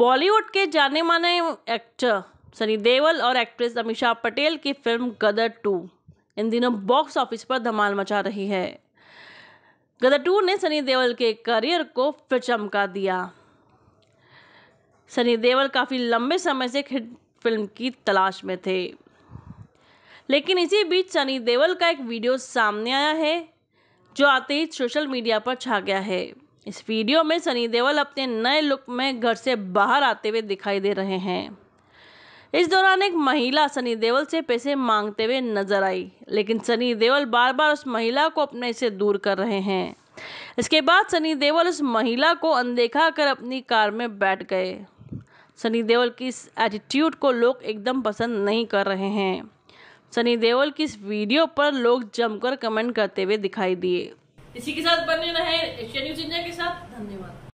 बॉलीवुड के जाने माने एक्टर सनी देवल और एक्ट्रेस अमीषा पटेल की फिल्म गदर टू इन दिनों बॉक्स ऑफिस पर धमाल मचा रही है गदर टू ने सनी देवल के करियर को फिर चमका दिया सनी देवल काफ़ी लंबे समय से हिट फिल्म की तलाश में थे लेकिन इसी बीच सनी देवल का एक वीडियो सामने आया है जो आते ही सोशल मीडिया पर छा गया है इस वीडियो में सनी देओल अपने नए लुक में घर से बाहर आते हुए दिखाई दे रहे हैं इस दौरान एक महिला सनी देओल से पैसे मांगते हुए नजर आई लेकिन सनी देओल बार बार उस महिला को अपने से दूर कर रहे हैं इसके बाद सनी देओल उस महिला को अनदेखा कर अपनी कार में बैठ गए सनी देओल की इस एटीट्यूड को लोग एकदम पसंद नहीं कर रहे हैं सनी देओल की इस वीडियो पर लोग जमकर कमेंट करते हुए दिखाई दिए इसी के साथ बने रहे एशिया न्यूज इंडिया के साथ धन्यवाद